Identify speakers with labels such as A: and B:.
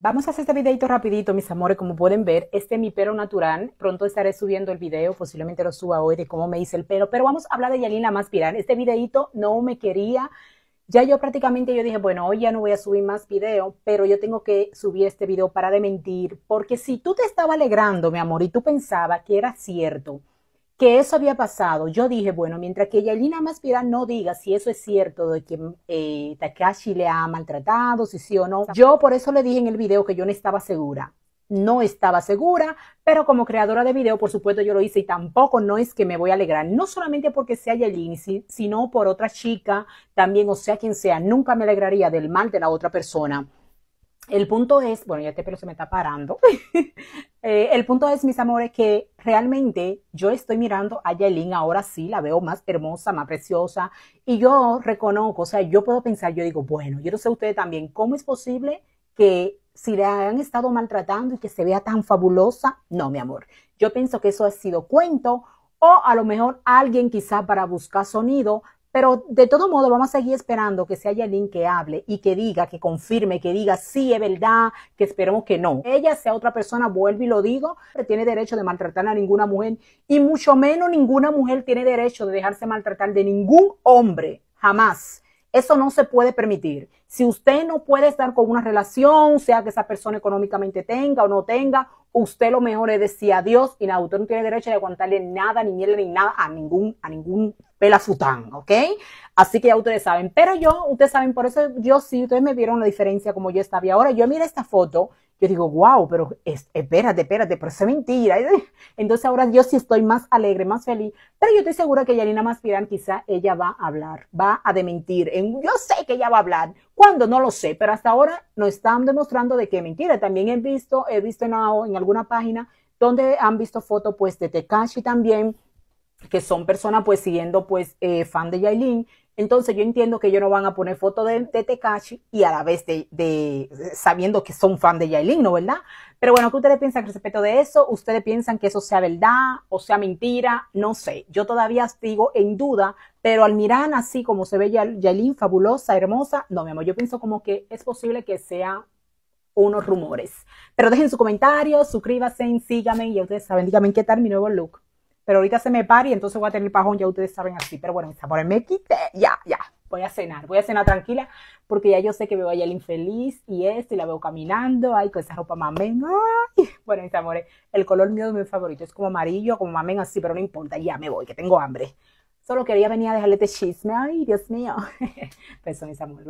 A: Vamos a hacer este videito rapidito, mis amores. Como pueden ver, este es mi pelo natural. Pronto estaré subiendo el video, posiblemente lo suba hoy de cómo me hice el pelo. Pero vamos a hablar de Yalina más viral. Este videito no me quería. Ya yo prácticamente yo dije, bueno, hoy ya no voy a subir más video, pero yo tengo que subir este video para de Porque si tú te estabas alegrando, mi amor, y tú pensabas que era cierto, que eso había pasado, yo dije, bueno, mientras que Yalina Maspira no diga si eso es cierto de que eh, Takashi le ha maltratado, si sí o no, yo por eso le dije en el video que yo no estaba segura. No estaba segura, pero como creadora de video, por supuesto, yo lo hice y tampoco no es que me voy a alegrar, no solamente porque sea Yalina, sino por otra chica también, o sea, quien sea, nunca me alegraría del mal de la otra persona. El punto es, bueno, ya este pelo se me está parando. Eh, el punto es, mis amores, que realmente yo estoy mirando a Yaelin, ahora sí, la veo más hermosa, más preciosa, y yo reconozco, o sea, yo puedo pensar, yo digo, bueno, yo no sé ustedes también, ¿cómo es posible que si la han estado maltratando y que se vea tan fabulosa? No, mi amor, yo pienso que eso ha sido cuento, o a lo mejor alguien quizá para buscar sonido, pero de todo modo vamos a seguir esperando que sea alguien que hable y que diga, que confirme, que diga sí es verdad, que esperemos que no. Ella sea otra persona, vuelvo y lo digo, tiene derecho de maltratar a ninguna mujer y mucho menos ninguna mujer tiene derecho de dejarse maltratar de ningún hombre, jamás. Eso no se puede permitir. Si usted no puede estar con una relación, sea que esa persona económicamente tenga o no tenga, usted lo mejor es decir adiós y nada, usted no tiene derecho de aguantarle nada, ni miel, ni nada a ningún, a ningún pelafután, ¿ok? Así que ya ustedes saben. Pero yo, ustedes saben, por eso yo sí, ustedes me vieron la diferencia como yo estaba. Y ahora yo mire esta foto, yo digo, wow, pero espérate, espérate, pero es mentira. Entonces ahora yo sí estoy más alegre, más feliz, pero yo estoy segura que Yarina Maspirán quizá ella va a hablar, va a dementir. Yo sé que ella va a hablar, cuando no lo sé, pero hasta ahora no están demostrando de que mentira. También he visto, he visto en, en alguna página donde han visto fotos pues de Tekashi también, que son personas pues siguiendo pues eh, fan de Yailin entonces yo entiendo que ellos no van a poner foto de, de Tekashi y a la vez de, sabiendo que son fan de Yailin, ¿no verdad? Pero bueno, ¿qué ustedes piensan respecto de eso? ¿Ustedes piensan que eso sea verdad o sea mentira? No sé. Yo todavía sigo en duda, pero al mirar así como se ve Yailin, fabulosa, hermosa, no, mi amor, yo pienso como que es posible que sea unos rumores. Pero dejen su comentario, suscríbanse, síganme y ustedes saben, díganme qué tal mi nuevo look pero ahorita se me pare y entonces voy a tener pajón, ya ustedes saben así. Pero bueno, mis amores, me quité, ya, ya, voy a cenar, voy a cenar tranquila, porque ya yo sé que veo a el infeliz y esto, y la veo caminando, ay, con esa ropa mamen ay. Bueno, mis amores, el color mío es mi favorito, es como amarillo, como mamen así, pero no importa, ya me voy, que tengo hambre. Solo quería venir a dejarle este chisme, ay, Dios mío. Peso, mis amores,